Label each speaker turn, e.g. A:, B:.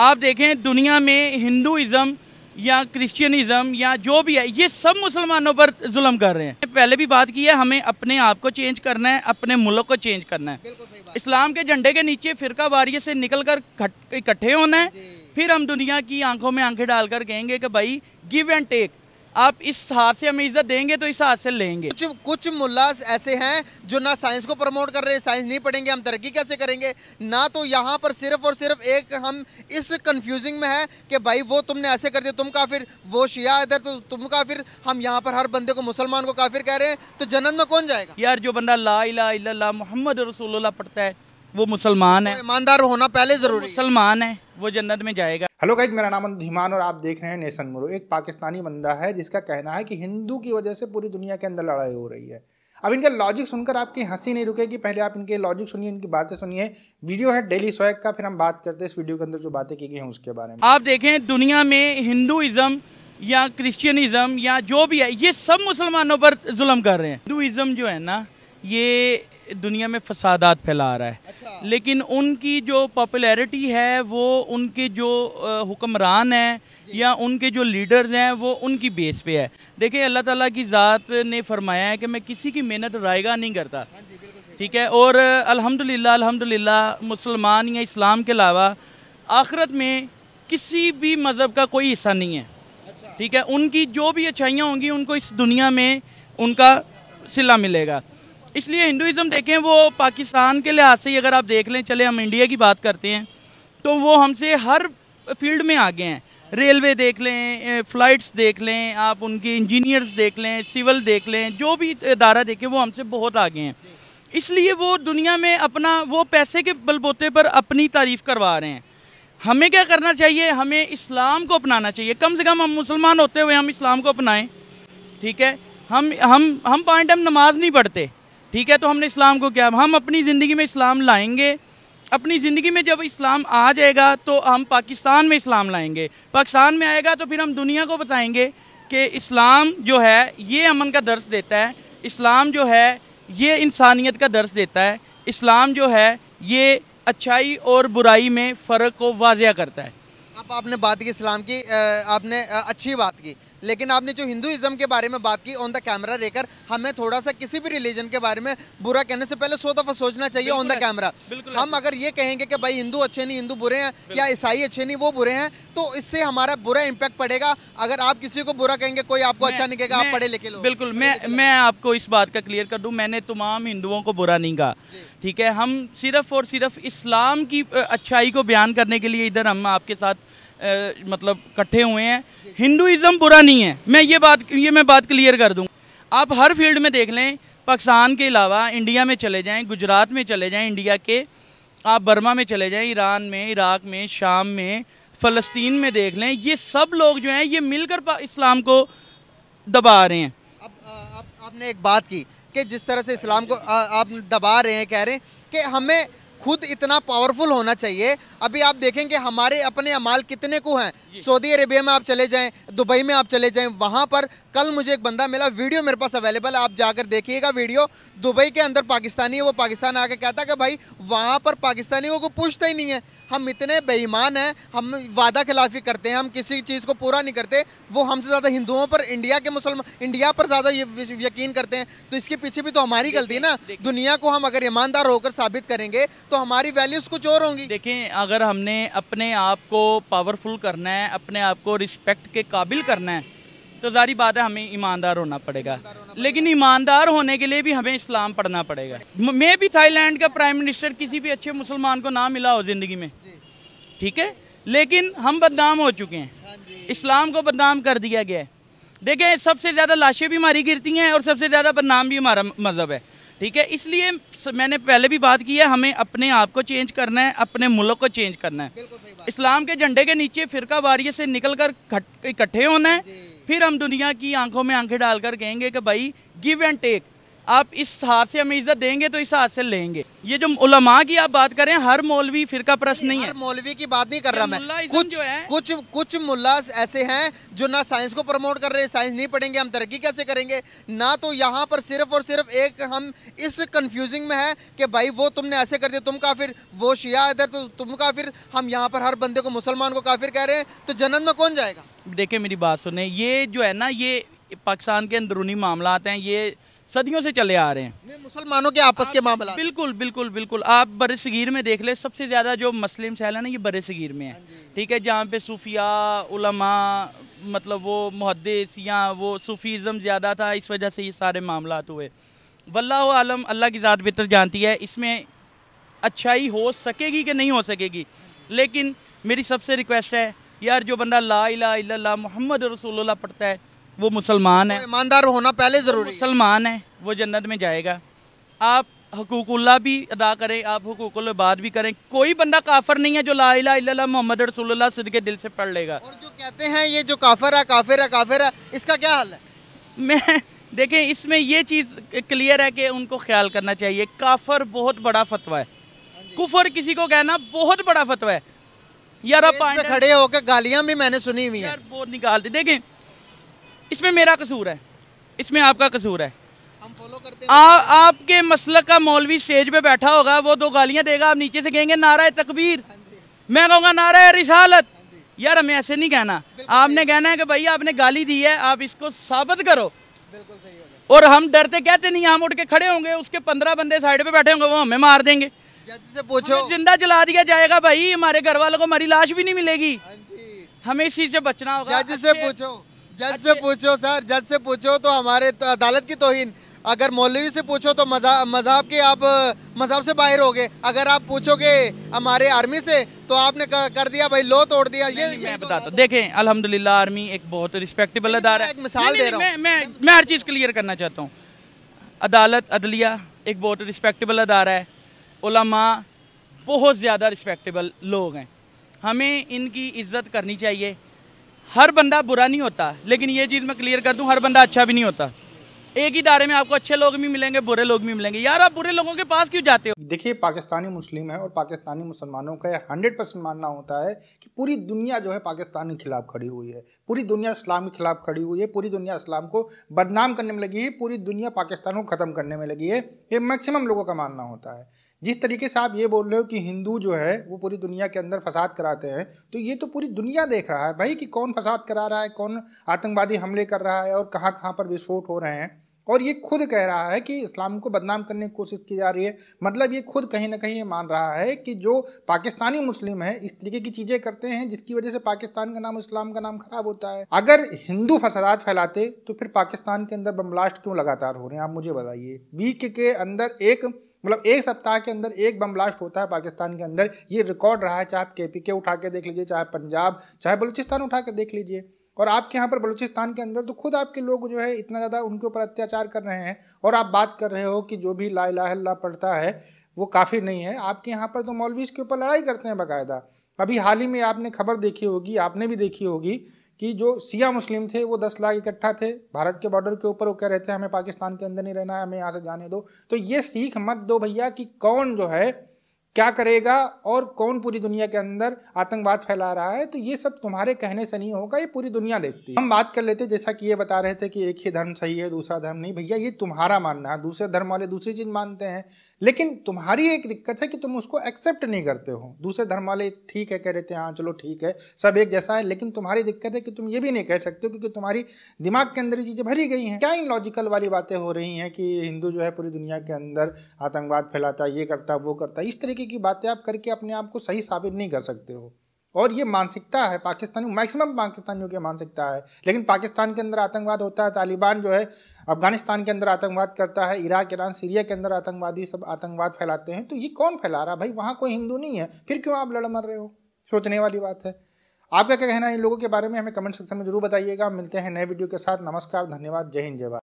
A: आप देखें दुनिया में हिंदुज़म या क्रिश्चियनिज़म या जो भी है ये सब मुसलमानों पर जुल्म कर रहे हैं पहले भी बात की है हमें अपने आप को चेंज करना है अपने मुल्क को चेंज करना है इस्लाम के झंडे के नीचे फिरका वारिय से निकल कर इकट्ठे होना है फिर हम दुनिया की आंखों में आंखें डालकर कहेंगे कि भाई गिव एंड टेक आप इस हाथ से हमें इज्जत देंगे तो इस हाथ से लेंगे कुछ कुछ मुल्लास ऐसे हैं जो ना साइंस को प्रमोट
B: कर रहे हैं साइंस नहीं पढ़ेंगे हम तरक्की कैसे करेंगे ना तो यहाँ पर सिर्फ और सिर्फ एक हम इस कंफ्यूजिंग में है कि भाई वो तुमने ऐसे कर दिया तुम काफिर वो शिया इधर तो तुम काफिर
A: हम यहाँ पर हर बंदे को मुसलमान को काफिर कह रहे हैं तो जन्नत में कौन जाएगा यार जो बंदा ला इला मोहम्मद रसूल पढ़ता है वो मुसलमान है ईमानदार होना पहले जरूर मुसलमान है वो
C: जन्नत में जाएगा हेलो गाइज मेरा नाम धीमान और आप देख रहे हैं नेशन मुरो एक पाकिस्तानी बंदा है जिसका कहना है कि हिंदू की वजह से पूरी दुनिया के अंदर लड़ाई हो रही है अब इनका लॉजिक सुनकर आपकी हंसी नहीं रुकेगी पहले आप इनके लॉजिक सुनिए इनकी बातें सुनिए वीडियो है डेली स्वैग का फिर हम बात करते हैं इस वीडियो के अंदर जो बातें की गई हैं उसके बारे में
A: आप देखें दुनिया में हिंदुज़म या क्रिश्चियनिज़म या जो भी है ये सब मुसलमानों पर जुल्म कर रहे हैं हिंदुज़म जो है ना ये दुनिया में फसादात फैला रहा है अच्छा। लेकिन उनकी जो पॉपुलैरिटी है वो उनके जो हुक्मरान हैं या उनके जो लीडर्स हैं वो उनकी बेस पे है देखिए अल्लाह ताला की ज़ात ने फरमाया है कि मैं किसी की मेहनत रायगा नहीं करता हाँ ठीक है और अल्हम्दुलिल्लाह अल्हम्दुलिल्लाह मुसलमान या इस्लाम के अलावा आखरत में किसी भी मज़हब का कोई हिस्सा नहीं है अच्छा। ठीक है उनकी जो भी अच्छाइयाँ होंगी उनको इस दुनिया में उनका सिला मिलेगा इसलिए हिंदुज़म देखें वो पाकिस्तान के लिहाज से ही अगर आप देख लें चले हम इंडिया की बात करते हैं तो वो हमसे हर फील्ड में आगे हैं रेलवे देख लें फ़्लाइट्स देख लें आप उनके इंजीनियर्स देख लें सिविल देख लें जो भी इदारा देखें वो हमसे बहुत आगे हैं इसलिए वो दुनिया में अपना वो पैसे के बलबोते पर अपनी तारीफ़ करवा रहे हैं हमें क्या करना चाहिए हमें इस्लाम को अपनाना चाहिए कम से कम हम मुसलमान होते हुए हम इस्लाम को अपनाएं ठीक है हम हम हम पॉइंट टाइम नमाज नहीं पढ़ते ठीक है तो हमने इस्लाम को क्या हम अपनी ज़िंदगी में इस्लाम लाएंगे अपनी ज़िंदगी में जब इस्लाम आ जाएगा तो हम पाकिस्तान में इस्लाम लाएंगे पाकिस्तान में आएगा तो फिर हम दुनिया को बताएंगे कि इस्लाम जो है ये अमन का दर्श देता है इस्लाम जो है ये इंसानियत का दर्श देता है इस्लाम जो है ये अच्छाई और बुराई में फ़र्क को वाजिया करता है
B: अब आपने बात की इस्लाम की आपने अच्छी बात की लेकिन आपने जो हिंदुज़म के बारे में बात की ऑन द कैमरा लेकर हमें थोड़ा सा किसी भी रिलीजन के बारे में बुरा कहने से पहले सौ दफ़ा सोचना चाहिए ऑन द कैमरा हम अगर ये कहेंगे कि भाई हिंदू अच्छे नहीं हिंदू बुरे हैं या ईसाई अच्छे नहीं वो बुरे हैं तो इससे हमारा बुरा इम्पैक्ट पड़ेगा अगर आप किसी को बुरा कहेंगे कोई आपको अच्छा नहीं कहेगा आप पढ़े लिखे
A: लोग बिल्कुल मैं मैं आपको इस बात का क्लियर कर दूँ मैंने तमाम हिंदुओं को बुरा नहीं कहा ठीक है हम सिर्फ और सिर्फ इस्लाम की अच्छाई को बयान करने के लिए इधर हम आपके साथ मतलब इकट्ठे हुए हैं हिंदुज़म बुरा नहीं है मैं ये बात ये मैं बात क्लियर कर दूँ आप हर फील्ड में देख लें पाकिस्तान के अलावा इंडिया में चले जाएँ गुजरात में चले जाएँ इंडिया के आप बर्मा में चले जाएँ ईरान में इराक़ में शाम में फ़लस्तीन में देख लें ये सब लोग जो हैं ये मिलकर इस्लाम को दबा रहे हैं अब
B: आप, आपने एक बात की कि जिस तरह से इस्लाम को आ, आप दबा रहे हैं कह रहे हैं कि हमें खुद इतना पावरफुल होना चाहिए अभी आप देखेंगे हमारे अपने अमाल कितने को हैं सऊदी अरेबिया में आप चले जाएं दुबई में आप चले जाएं वहाँ पर कल मुझे एक बंदा मिला वीडियो मेरे पास अवेलेबल है आप जाकर देखिएगा वीडियो दुबई के अंदर पाकिस्तानी है वो पाकिस्तान आके कहता कि भाई वहाँ पर पाकिस्तानियों को पूछता ही नहीं है हम इतने बेईमान हैं हम वादा खिलाफी करते हैं हम किसी चीज़ को पूरा नहीं करते वो हमसे ज़्यादा हिंदुओं पर इंडिया के मुसलमान इंडिया पर ज़्यादा यकीन करते हैं तो इसके पीछे भी तो हमारी गलती है ना दुनिया को हम अगर
A: ईमानदार होकर साबित करेंगे तो हमारी वैल्यूज़ कुछ और होंगी देखें अगर हमने अपने आप को पावरफुल करना है अपने आप को रिस्पेक्ट के काबिल करना है तो जारी बात है हमें ईमानदार होना पड़ेगा लेकिन ईमानदार होने के लिए भी हमें इस्लाम पढ़ना पड़ेगा मैं भी थाईलैंड का प्राइम मिनिस्टर किसी भी अच्छे मुसलमान को ना मिला हो ज़िंदगी में ठीक है लेकिन हम बदनाम हो चुके हैं हाँ इस्लाम को बदनाम कर दिया गया है देखें सबसे ज़्यादा लाशें भी हमारी गिरती हैं और सबसे ज़्यादा बदनाम भी हमारा मज़हब है ठीक है इसलिए मैंने पहले भी बात की है हमें अपने आप को चेंज करना है अपने मुल्क को चेंज करना है इस्लाम के झंडे के नीचे फिरका वारियत से निकल कर इकट्ठे होना है फिर हम दुनिया की आंखों में आंखें डालकर कहेंगे कि भाई गिव एंड टेक आप इस हाथ से हमें इज्जत देंगे तो इस हाथ से लेंगे ये जो उलमा की आप बात करें हर मौलवी फिर का प्रश्न नहीं है मौलवी की बात नहीं कर रहा मैं
B: कुछ कुछ कुछ मुला ऐसे हैं जो ना साइंस को प्रमोट कर रहे हैं साइंस नहीं पढ़ेंगे हम तरक्की कैसे करेंगे ना तो यहाँ पर सिर्फ और सिर्फ एक हम इस कंफ्यूजिंग में है कि भाई वो तुमने ऐसे कर दिया तुम काफिर वो शिया इधर तो तुम काफिर हम यहाँ पर हर बंदे को मुसलमान
A: को काफिर कह रहे हैं तो जन्नत में कौन जाएगा देखिये मेरी बात सुने ये जो है ना ये पाकिस्तान के अंदरूनी मामला हैं ये सदियों से चले आ रहे हैं मुसलमानों के आपस के मामला बिल्कुल बिल्कुल बिल्कुल आप बर सगीर में देख ले सबसे ज़्यादा जो मुस्लिम सहल है ना ये बर सगीर में है हाँ ठीक है जहाँ पे सूफिया उलमा मतलब वो मुहदस या वो सूफीज़म ज़्यादा था इस वजह से ये सारे मामला हुए वल्लाह आलम अल्लाह की ज़ात बेहतर जानती है इसमें अच्छाई हो सकेगी कि नहीं हो सकेगी लेकिन मेरी सबसे रिक्वेस्ट है यार जो बंदा ला इला मोहम्मद रसोल्ला पढ़ता है वो मुसलमान है तो ईमानदार होना पहले ज़रूरी मुसलमान है वो जन्नत में जाएगा आप हकूकुल्ला भी अदा करें आप हकूकुल बात भी करें कोई बंदा काफ़र नहीं है जो ला इला मोहम्मद रसूलुल्लाह सिद के दिल से पढ़ लेगा और जो कहते हैं ये जो काफर है काफिर है काफिर है इसका क्या हाल है मैं देखें इसमें ये चीज़ क्लियर है कि उनको ख्याल करना चाहिए काफर बहुत बड़ा फतवा है हाँ कुफर किसी को कहना बहुत बड़ा फतवा है यार आप खड़े होकर गालियाँ भी मैंने सुनी हुई है बहुत निकालते देखें इसमें मेरा कसूर है इसमें आपका कसूर है हम फॉलो करते हैं आ, आपके मसलक का मौलवी स्टेज पे बैठा होगा वो दो गालियां देगा आप नीचे से कहेंगे नारा तकबीर हाँ मैं कहूँगा नारा रिसालत हाँ यार हमें ऐसे नहीं कहना आपने कहना है कि भाई आपने गाली दी है आप इसको साबित करो बिल्कुल सही और हम डरते कहते नहीं हम उठ के खड़े होंगे उसके पंद्रह बंदे साइड पे बैठे होंगे वो हमें मार देंगे से पूछो जिंदा जला दिया जाएगा भाई हमारे घर वालों को हमारी लाश भी नहीं मिलेगी हाँ हमें इस चीज से बचना होगा से पूछो जज से पूछो सर जज से
B: पूछो तो हमारे तो अदालत की तोहिन अगर मौलवी से पूछो तो मजा मजाब के आप मजहब से बाहर हो गए अगर आप पूछोगे हमारे आर्मी से तो आपने कर दिया भाई लो तोड़ दिया ये मैं तो
A: बताता तो देखें अल्हम्दुलिल्लाह आर्मी एक बहुत रिस्पेक्टेबल अदारा
B: है मिसाल दे रहा
C: हूँ मैं
A: मैं हर चीज़ क्लियर करना चाहता हूँ अदालत अदलिया एक बहुत रिस्पेक्टेबल अदारा है उलमा बहुत ज़्यादा रिस्पेक्टेबल लोग हैं हमें इनकी इज़्ज़त करनी चाहिए हर बंदा बुरा नहीं होता लेकिन ये चीज़ मैं क्लियर कर दूँ हर बंदा अच्छा भी नहीं
C: होता एक ही दायरे
A: में आपको अच्छे लोग भी मिलेंगे बुरे लोग
C: भी मिलेंगे यार आप बुरे लोगों के पास क्यों जाते हो देखिए पाकिस्तानी मुस्लिम है और पाकिस्तानी मुसलमानों का हंड्रेड परसेंट मानना होता है कि पूरी दुनिया जो है पाकिस्तान के खिलाफ खड़ी हुई है पूरी दुनिया इस्लाम के खिलाफ खड़ी हुई है पूरी दुनिया इस्लाम को बदनाम करने में लगी है पूरी दुनिया पाकिस्तान को ख़त्म करने में लगी है ये मैक्सिमम लोगों का मानना होता है जिस तरीके से आप ये बोल रहे हो कि हिंदू जो है वो पूरी दुनिया के अंदर फसाद कराते हैं तो ये तो पूरी दुनिया देख रहा है भाई कि कौन फसाद करा रहा है कौन आतंकवादी हमले कर रहा है और कहाँ कहाँ पर विस्फोट हो रहे हैं और ये खुद कह रहा है कि इस्लाम को बदनाम करने की कोशिश की जा रही है मतलब ये खुद कहीं ना कहीं ये मान रहा है कि जो पाकिस्तानी मुस्लिम है इस तरीके की चीज़ें करते हैं जिसकी वजह से पाकिस्तान का नाम इस्लाम का नाम खराब होता है अगर हिंदू फसादात फैलाते तो फिर पाकिस्तान के अंदर बम ब्लास्ट क्यों लगातार हो रहे हैं आप मुझे बताइए वीक के अंदर एक मतलब एक सप्ताह के अंदर एक बम ब्लास्ट होता है पाकिस्तान के अंदर ये रिकॉर्ड रहा है चाहे आप के पी के उठा के देख लीजिए चाहे पंजाब चाहे बलूचिस्तान उठा के देख लीजिए और आपके यहाँ पर बलूचिस्तान के अंदर तो खुद आपके लोग जो है इतना ज़्यादा उनके ऊपर अत्याचार कर रहे हैं और आप बात कर रहे हो कि जो भी ला ला पढ़ता है वो काफ़ी नहीं है आपके यहाँ पर तो मौलवीज के ऊपर लड़ाई करते हैं बाकायदा अभी हाल ही में आपने खबर देखी होगी आपने भी देखी होगी कि जो सिया मुस्लिम थे वो दस लाख इकट्ठा थे भारत के बॉर्डर के ऊपर वो कह रहे थे हमें पाकिस्तान के अंदर नहीं रहना है हमें यहाँ से जाने दो तो ये सीख मत दो भैया कि कौन जो है क्या करेगा और कौन पूरी दुनिया के अंदर आतंकवाद फैला रहा है तो ये सब तुम्हारे कहने से नहीं होगा ये पूरी दुनिया देखती है हम बात कर लेते जैसा कि ये बता रहे थे कि एक ही धर्म सही है दूसरा धर्म नहीं भैया ये तुम्हारा मानना है दूसरे धर्म वाले दूसरी चीज़ मानते हैं लेकिन तुम्हारी एक दिक्कत है कि तुम उसको एक्सेप्ट नहीं करते हो दूसरे धर्म वाले ठीक है कह रहे थे हाँ चलो ठीक है सब एक जैसा है लेकिन तुम्हारी दिक्कत है कि तुम ये भी नहीं कह सकते हो क्योंकि तुम्हारी दिमाग के अंदर ये चीज़ें भरी गई हैं क्या इन लॉजिकल वाली बातें हो रही हैं कि हिंदू जो है पूरी दुनिया के अंदर आतंकवाद फैलाता ये करता वो करता इस तरीके की बातें आप करके अपने आप को सही साबित नहीं कर सकते हो और ये मानसिकता है पाकिस्तानी मैक्सिमम पाकिस्तानियों की मानसिकता है लेकिन पाकिस्तान के अंदर आतंकवाद होता है तालिबान जो है अफगानिस्तान के अंदर आतंकवाद करता है इराक ईरान सीरिया के अंदर आतंकवादी सब आतंकवाद फैलाते हैं तो ये कौन फैला रहा भाई वहाँ कोई हिंदू नहीं है फिर क्यों आप लड़ मर रहे हो सोचने वाली बात है आपका क्या कहना है इन लोगों के बारे में हमें कमेंट सेक्शन में जरूर बताइएगा मिलते हैं नए वीडियो के साथ नमस्कार धन्यवाद जय हिंद जय भारत